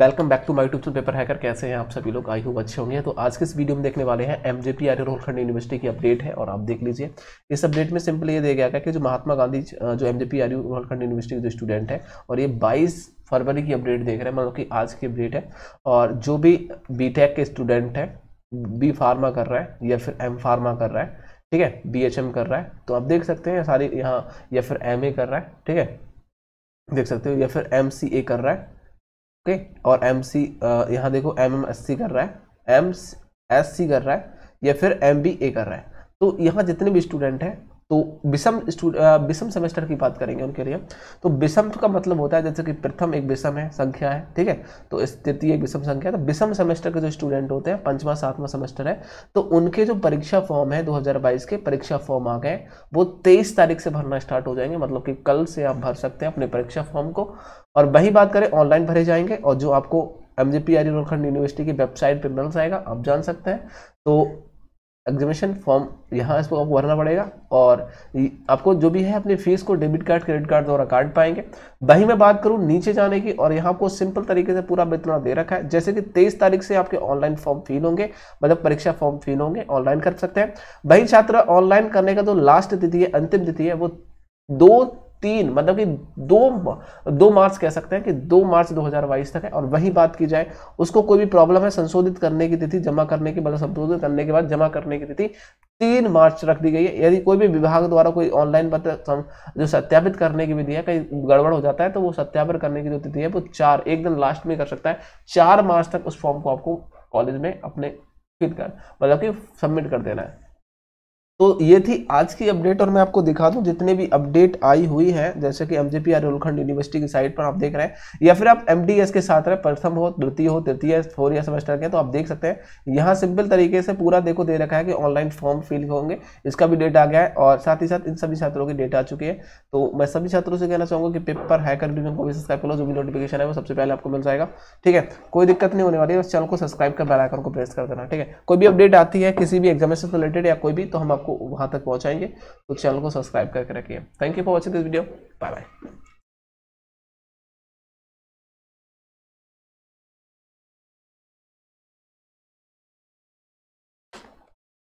welcome back to my tube paper hacker कैसे हैं आप सभी लोग आई होप अच्छे होंगे तो आज के इस वीडियो में देखने वाले हैं M J P R Rohilkhand university की अपडेट है और आप देख लीजिए इस अपडेट में सिंपल ये दिया गया कि जो महात्मा गांधी जो M J P R Rohilkhand university के जो स्टूडेंट है और ये बाईस फरवरी की अपडेट देख रहे हैं मतलब कि आज की अपडेट है और जो भी बी टेक के स्टूडेंट है बी फार्मा कर रहा है या फिर एम फार्मा कर रहा है ठीक है बी एच एम कर रहा है तो आप देख सकते हैं सारी यहाँ या फिर एम ए कर रहा है ठीक है देख सकते हो या फिर एम सी ए कर रहा है ओके और एम सी यहाँ देखो एम एम एस सी कर रहा है एम एस सी कर रहा है या फिर एम बी ए कर रहा है तो यहाँ जितने भी स्टूडेंट हैं तो विषम विषम सेमेस्टर की बात करेंगे उनके लिए तो विषम का मतलब होता है जैसे कि प्रथम एक विषम है संख्या है ठीक है तो तृतीय एक विषम संख्या है तो विषम सेमेस्टर के जो स्टूडेंट होते हैं पंचवा सातवां सेमेस्टर है तो उनके जो परीक्षा फॉर्म है 2022 के परीक्षा फॉर्म आ गए वो तेईस तारीख से भरना स्टार्ट हो जाएंगे मतलब कि कल से आप भर सकते हैं अपने परीक्षा फॉर्म को और वही बात करें ऑनलाइन भरे जाएंगे और जो आपको M J P R Uttarakhand university की वेबसाइट पर मिल जाएगा आप जान सकते हैं तो एग्जामिशन फॉर्म यहाँ इसको आपको भरना पड़ेगा और आपको जो भी है अपनी फीस को डेबिट कार्ड क्रेडिट कार्ड द्वारा काट पाएंगे वहीं मैं बात करूँ नीचे जाने की और यहाँ आपको सिंपल तरीके से पूरा वितरण दे रखा है जैसे कि तेईस तारीख से आपके ऑनलाइन फॉर्म फिल होंगे मतलब परीक्षा फॉर्म फिल होंगे ऑनलाइन कर सकते हैं वही छात्र ऑनलाइन करने का जो तो लास्ट तिथि है अंतिम तिथि है वो दो तीन मतलब कि दो दो मार्च कह सकते हैं कि दो मार्च 2022 तक है और वही बात की जाए उसको कोई भी प्रॉब्लम है संशोधित करने की तिथि जमा करने की मतलब संशोधित करने के बाद जमा करने की तिथि तीन मार्च रख दी गई है यदि कोई भी विभाग द्वारा कोई ऑनलाइन पत्र जो सत्यापित करने की विधि है कहीं गड़बड़ हो जाता है तो वो सत्यापित करने की जो तिथि है वो चार एक दिन लास्ट में कर सकता है चार मार्च तक उस फॉर्म को आपको कॉलेज में अपने कर मतलब कि सबमिट कर देना है तो ये थी आज की अपडेट और मैं आपको दिखा दूं जितने भी अपडेट आई हुई है जैसे कि M J P R university की साइट पर आप देख रहे हैं या फिर आप एम डी एस के साथ रहे प्रथम हो द्वितीय हो तृतीय फोर या सेमेस्टर के तो आप देख सकते हैं यहाँ सिंपल तरीके से पूरा देखो दे रखा है कि ऑनलाइन फॉर्म फिल होंगे इसका भी डेट आ गया है और साथ ही साथ इन सभी छात्रों की डेट आ चुकी है तो मैं सभी छात्रों से कहना चाहूँगा कि पेपर हैकर डिवीजन को भी सब्सक्राइब करो जो भी नोटिफिकेशन है वो सबसे पहले आपको मिल जाएगा ठीक है कोई दिक्कत नहीं होने वाली है चैनल को सब्सक्राइब कर बैलाइकन को प्रेस कर देना ठीक है कोई भी अपडेट आती है किसी भी एग्जामेशन से रिलेटेड या कोई भी तो हम आपको आपको वहाँ तक पहुँचाएंगे तो चैनल को सब्सक्राइब करके रखिए thank you for watching this video bye bye